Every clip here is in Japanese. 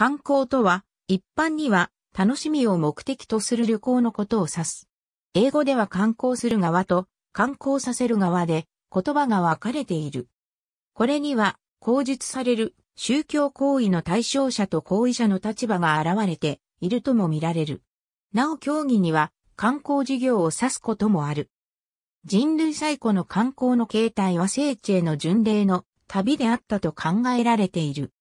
観光とは、一般には楽しみを目的とする旅行のことを指す。英語では観光する側と観光させる側で言葉が分かれている。これには、口述される宗教行為の対象者と行為者の立場が現れているとも見られる。なお競技には観光事業を指すこともある。人類最古の観光の形態は聖地への巡礼の旅であったと考えられている。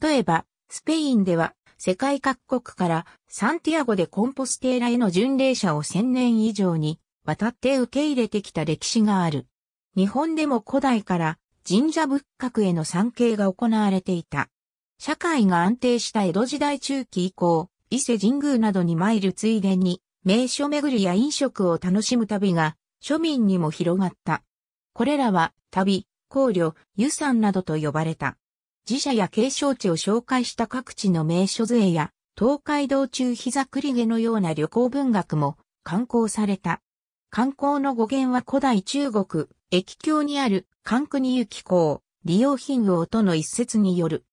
例えば、スペインでは世界各国からサンティアゴでコンポステーラへの巡礼者を1000年以上に渡って受け入れてきた歴史がある。日本でも古代から神社仏閣への参詣が行われていた。社会が安定した江戸時代中期以降、伊勢神宮などに参るついでに、名所巡りや飲食を楽しむ旅が庶民にも広がった。これらは旅、考慮、湯山などと呼ばれた。寺社や景勝地を紹介した各地の名所図絵や、東海道中膝栗毛のような旅行文学も刊行された。観光の語源は古代中国、駅境にある関国行港、利用品王との一節による。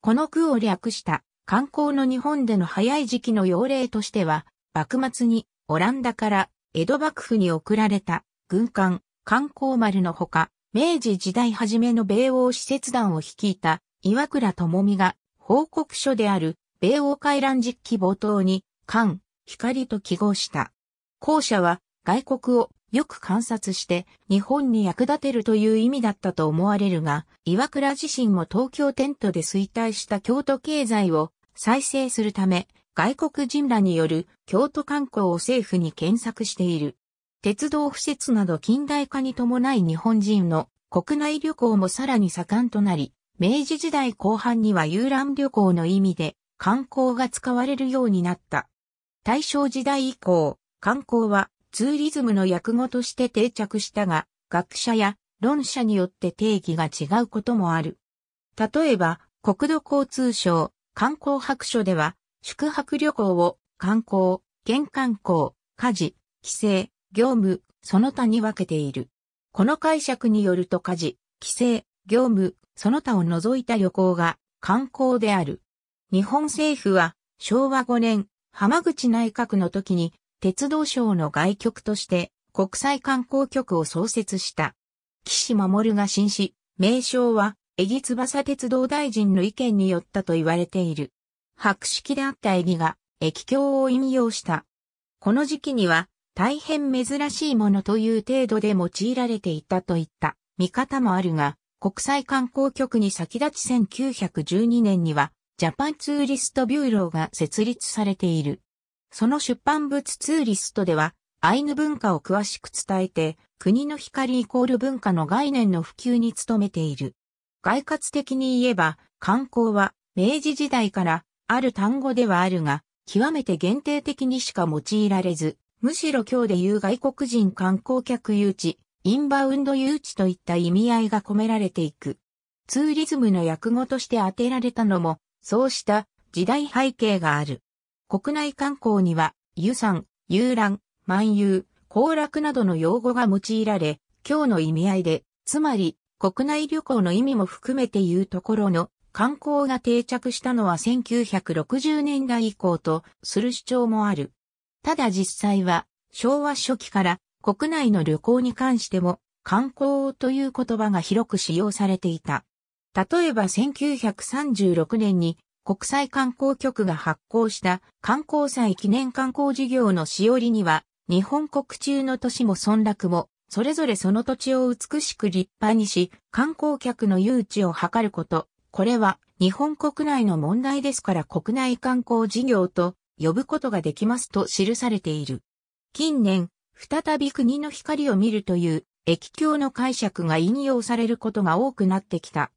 この句を略した観光の日本での早い時期の要例としては、幕末にオランダから江戸幕府に送られた軍艦、観光丸のほか、明治時代初めの米欧使節団を率いた岩倉智美が報告書である米欧海乱実機冒頭に、間、光と記号した。後者は外国をよく観察して日本に役立てるという意味だったと思われるが、岩倉自身も東京テントで衰退した京都経済を再生するため、外国人らによる京都観光を政府に検索している。鉄道敷設など近代化に伴い日本人の国内旅行もさらに盛んとなり、明治時代後半には遊覧旅行の意味で観光が使われるようになった。大正時代以降、観光はツーリズムの訳語として定着したが、学者や論者によって定義が違うこともある。例えば、国土交通省観光白書では、宿泊旅行を観光、玄関光、家事、帰省、業務、その他に分けている。この解釈によると家事、帰省、業務、その他を除いた旅行が観光である。日本政府は昭和5年浜口内閣の時に鉄道省の外局として国際観光局を創設した。岸守が新し、名称は、エギ翼鉄道大臣の意見によったと言われている。白式であったエギが、液橋を引用した。この時期には、大変珍しいものという程度で用いられていたといった見方もあるが、国際観光局に先立ち1912年には、ジャパンツーリストビューローが設立されている。その出版物ツーリストでは、アイヌ文化を詳しく伝えて、国の光イコール文化の概念の普及に努めている。概括的に言えば、観光は明治時代からある単語ではあるが、極めて限定的にしか用いられず、むしろ今日でいう外国人観光客誘致、インバウンド誘致といった意味合いが込められていく。ツーリズムの訳語として当てられたのも、そうした時代背景がある。国内観光には、遊山、遊覧、万遊、行楽などの用語が用いられ、今日の意味合いで、つまり、国内旅行の意味も含めて言うところの観光が定着したのは1960年代以降とする主張もある。ただ実際は、昭和初期から国内の旅行に関しても、観光という言葉が広く使用されていた。例えば1936年に国際観光局が発行した観光祭記念観光事業のしおりには、日本国中の都市も村落も、それぞれその土地を美しく立派にし、観光客の誘致を図ること。これは日本国内の問題ですから国内観光事業と呼ぶことができますと記されている。近年、再び国の光を見るという、液境の解釈が引用されることが多くなってきた。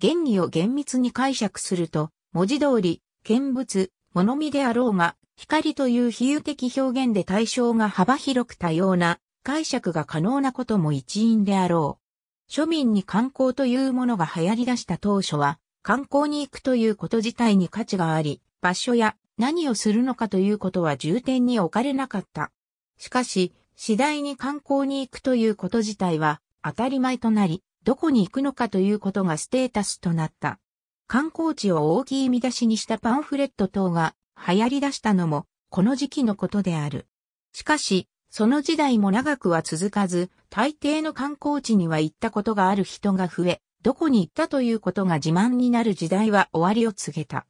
原理を厳密に解釈すると、文字通り、見物、物見であろうが、光という比喩的表現で対象が幅広く多様な解釈が可能なことも一因であろう。庶民に観光というものが流行り出した当初は、観光に行くということ自体に価値があり、場所や何をするのかということは重点に置かれなかった。しかし、次第に観光に行くということ自体は当たり前となり、どこに行くのかということがステータスとなった。観光地を大きい見出しにしたパンフレット等が流行り出したのもこの時期のことである。しかし、その時代も長くは続かず、大抵の観光地には行ったことがある人が増え、どこに行ったということが自慢になる時代は終わりを告げた。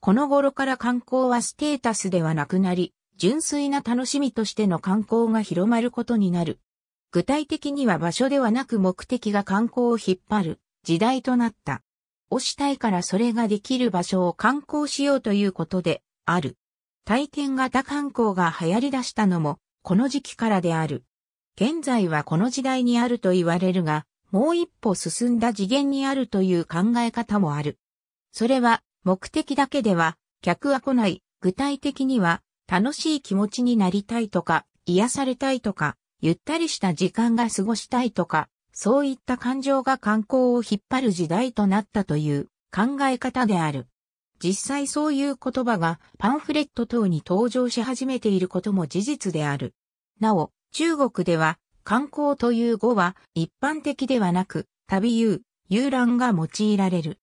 この頃から観光はステータスではなくなり、純粋な楽しみとしての観光が広まることになる。具体的には場所ではなく目的が観光を引っ張る時代となった。推したいからそれができる場所を観光しようということである。体験型観光が流行り出したのもこの時期からである。現在はこの時代にあると言われるが、もう一歩進んだ次元にあるという考え方もある。それは目的だけでは客は来ない。具体的には楽しい気持ちになりたいとか、癒されたいとか、ゆったりした時間が過ごしたいとか、そういった感情が観光を引っ張る時代となったという考え方である。実際そういう言葉がパンフレット等に登場し始めていることも事実である。なお、中国では観光という語は一般的ではなく、旅遊、遊覧が用いられる。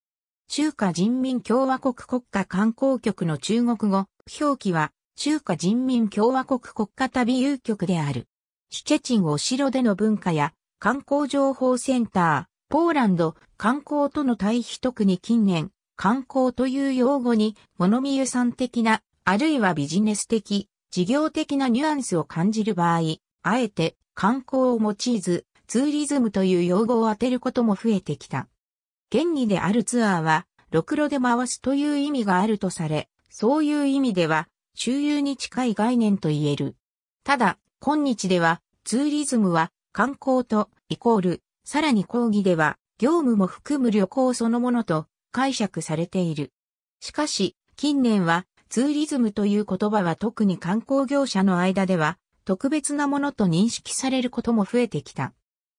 中華人民共和国国家観光局の中国語表記は中華人民共和国国家旅遊局である。シュチェチンお城での文化や観光情報センター、ポーランド観光との対比特に近年、観光という用語に物見湯さん的な、あるいはビジネス的、事業的なニュアンスを感じる場合、あえて観光を用いず、ツーリズムという用語を当てることも増えてきた。原理であるツアーは、ろくろで回すという意味があるとされ、そういう意味では、中遊に近い概念と言える。ただ、今日では、ツーリズムは、観光と、イコール、さらに講義では、業務も含む旅行そのものと、解釈されている。しかし、近年は、ツーリズムという言葉は特に観光業者の間では、特別なものと認識されることも増えてきた。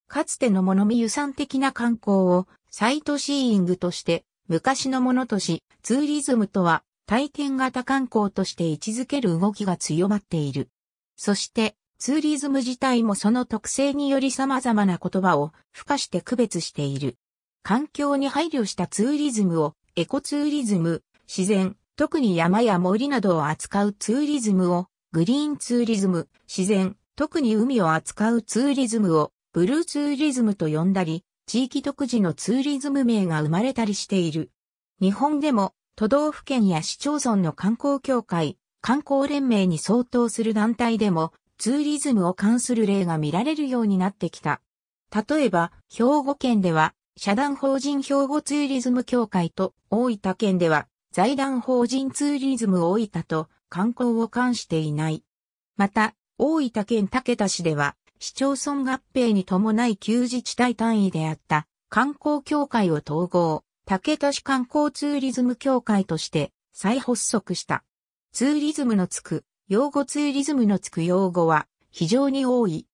かつてのものみ遊山的な観光をサイトシーイングとして昔のものとし、ツーリズムとは体験型観光として位置づける動きが強まっている。そして、ツーリズム自体もその特性により様々な言葉を付加して区別している。環境に配慮したツーリズムをエコツーリズム、自然、特に山や森などを扱うツーリズムをグリーンツーリズム、自然、特に海を扱うツーリズムをブルーツーリズムと呼んだり、地域独自のツーリズム名が生まれたりしている。日本でも都道府県や市町村の観光協会、観光連盟に相当する団体でもツーリズムを関する例が見られるようになってきた。例えば、兵庫県では、社団法人兵庫ツーリズム協会と大分県では、財団法人ツーリズム大分と観光を関していない。また、大分県竹田市では、市町村合併に伴い旧自治体単位であった観光協会を統合。竹田市観光ツーリズム協会として再発足した。ツーリズムのつく、用語ツーリズムのつく用語は非常に多い。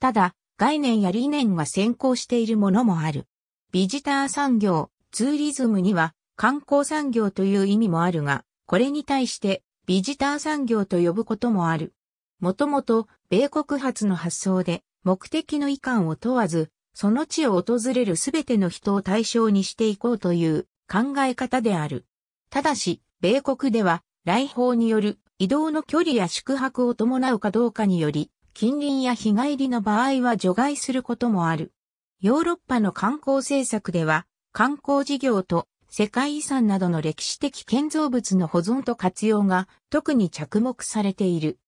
ただ、概念や理念が先行しているものもある。ビジター産業、ツーリズムには観光産業という意味もあるが、これに対してビジター産業と呼ぶこともある。もともと米国発の発想で目的の遺憾を問わずその地を訪れるすべての人を対象にしていこうという考え方である。ただし、米国では、来訪による移動の距離や宿泊を伴うかどうかにより、近隣や日帰りの場合は除外することもある。ヨーロッパの観光政策では、観光事業と世界遺産などの歴史的建造物の保存と活用が特に着目されている。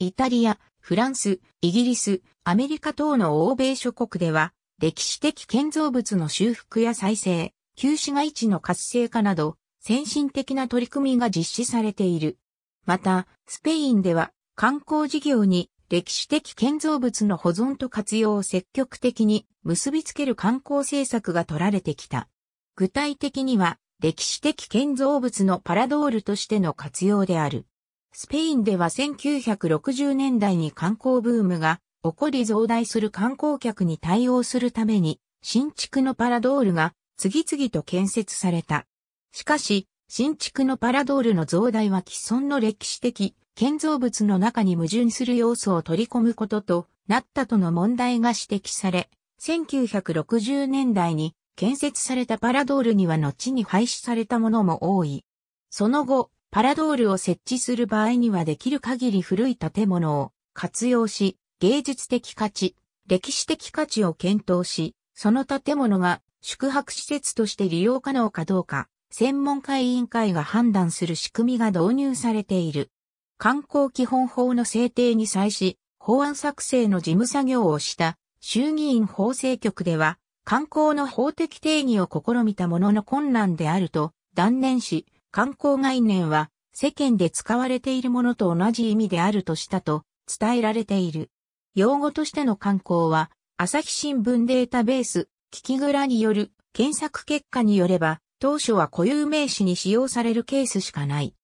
イタリア、フランス、イギリス、アメリカ等の欧米諸国では、歴史的建造物の修復や再生、旧市街地の活性化など、先進的な取り組みが実施されている。また、スペインでは観光事業に歴史的建造物の保存と活用を積極的に結びつける観光政策が取られてきた。具体的には、歴史的建造物のパラドールとしての活用である。スペインでは1960年代に観光ブームが起こり増大する観光客に対応するために、新築のパラドールが次々と建設された。しかし、新築のパラドールの増大は既存の歴史的建造物の中に矛盾する要素を取り込むこととなったとの問題が指摘され、1960年代に建設されたパラドールには後に廃止されたものも多い。その後、パラドールを設置する場合にはできる限り古い建物を活用し、芸術的価値、歴史的価値を検討し、その建物が宿泊施設として利用可能かどうか、専門家委員会が判断する仕組みが導入されている。観光基本法の制定に際し、法案作成の事務作業をした衆議院法制局では、観光の法的定義を試みたものの困難であると断念し、観光概念は世間で使われているものと同じ意味であるとしたと伝えられている。用語としての観光は、朝日新聞データベース、聞き蔵」による検索結果によれば、当初は固有名詞に使用されるケースしかない。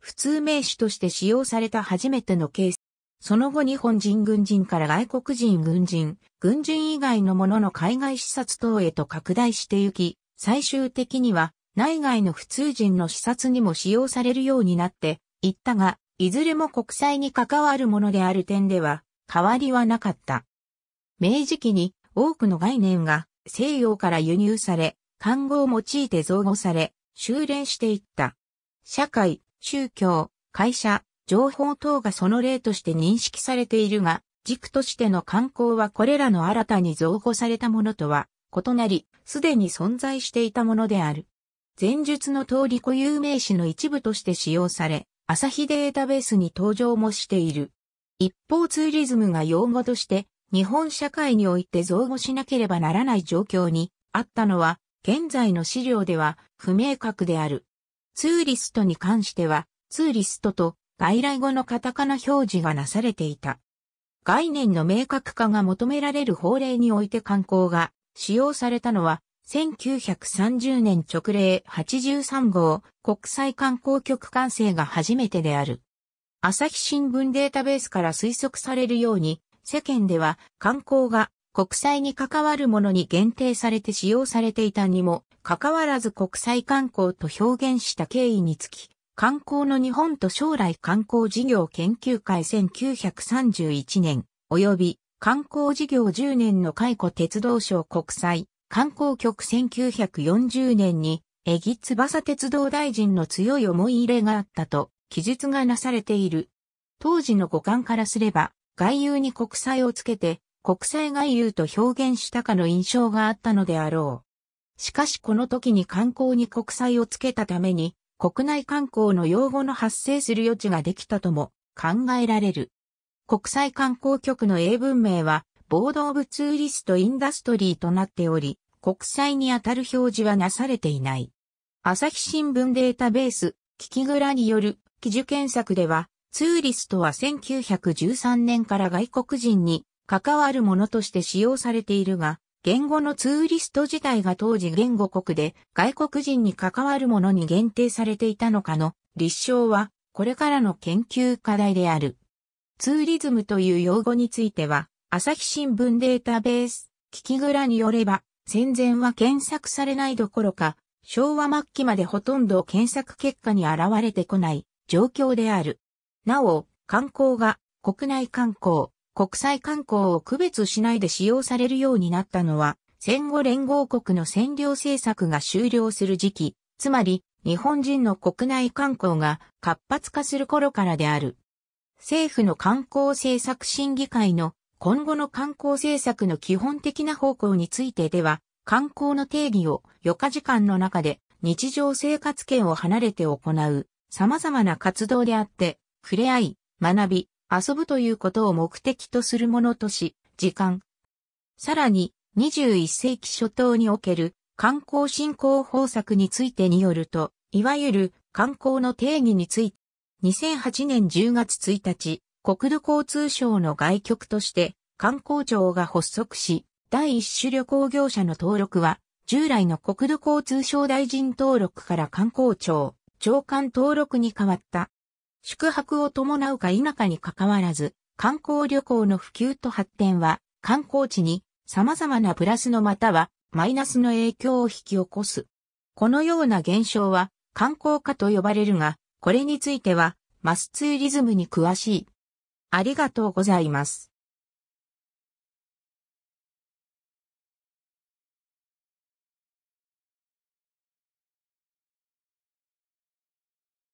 普通名詞として使用された初めてのケース。その後日本人軍人から外国人軍人、軍人以外のものの海外視察等へと拡大してゆき、最終的には内外の普通人の視察にも使用されるようになっていったが、いずれも国際に関わるものである点では、変わりはなかった。明治期に多くの概念が西洋から輸入され、漢語を用いて造語され、修練していった。社会、宗教、会社、情報等がその例として認識されているが、軸としての観光はこれらの新たに造語されたものとは異なり、すでに存在していたものである。前述の通り固有名詞の一部として使用され、朝日データベースに登場もしている。一方ツーリズムが用語として日本社会において造語しなければならない状況にあったのは現在の資料では不明確である。ツーリストに関してはツーリストと外来語のカタカナ表示がなされていた。概念の明確化が求められる法令において観光が使用されたのは1930年直令83号国際観光局完成が初めてである。朝日新聞データベースから推測されるように、世間では観光が国際に関わるものに限定されて使用されていたにも、かかわらず国際観光と表現した経緯につき、観光の日本と将来観光事業研究会1931年、及び観光事業10年の解雇鉄道省国際観光局1940年に、えぎつばさ鉄道大臣の強い思い入れがあったと記述がなされている。当時の五感からすれば、外遊に国際をつけて、国際外遊と表現したかの印象があったのであろう。しかしこの時に観光に国際をつけたために、国内観光の用語の発生する余地ができたとも考えられる。国際観光局の英文名は、ボード・オブ・ツーリスト・インダストリーとなっており、国際にあたる表示はなされていない。朝日新聞データベース、キキグラによる記事検索では、ツーリストは1913年から外国人に関わるものとして使用されているが、言語のツーリスト自体が当時言語国で外国人に関わるものに限定されていたのかの立証はこれからの研究課題である。ツーリズムという用語については、朝日新聞データベース、聞きぐらによれば、戦前は検索されないどころか、昭和末期までほとんど検索結果に現れてこない状況である。なお、観光が国内観光、国際観光を区別しないで使用されるようになったのは、戦後連合国の占領政策が終了する時期、つまり日本人の国内観光が活発化する頃からである。政府の観光政策審議会の今後の観光政策の基本的な方向についてでは、観光の定義を余暇時間の中で日常生活圏を離れて行う様々な活動であって、触れ合い、学び、遊ぶということを目的とするものとし、時間。さらに、21世紀初頭における観光振興方策についてによると、いわゆる観光の定義について、2008年10月1日、国土交通省の外局として観光庁が発足し、第一種旅行業者の登録は、従来の国土交通省大臣登録から観光庁、長官登録に変わった。宿泊を伴うか否かに関わらず、観光旅行の普及と発展は、観光地に様々なプラスのまたはマイナスの影響を引き起こす。このような現象は観光化と呼ばれるが、これについてはマスツーリズムに詳しい。ありがとうございます。